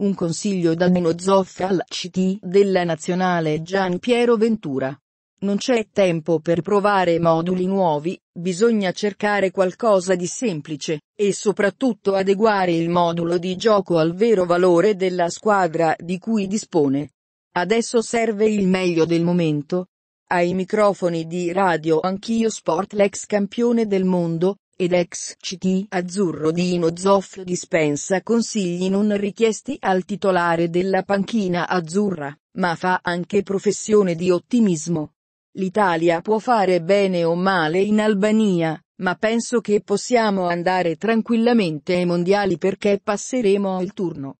Un consiglio da Nino Zoff al CT della nazionale Gian Piero Ventura. Non c'è tempo per provare moduli nuovi, bisogna cercare qualcosa di semplice, e soprattutto adeguare il modulo di gioco al vero valore della squadra di cui dispone. Adesso serve il meglio del momento. Ai microfoni di Radio Anch'io Sport l'ex campione del mondo, ed ex CT azzurro Dino Zoff dispensa consigli non richiesti al titolare della panchina azzurra, ma fa anche professione di ottimismo. L'Italia può fare bene o male in Albania, ma penso che possiamo andare tranquillamente ai mondiali perché passeremo il turno.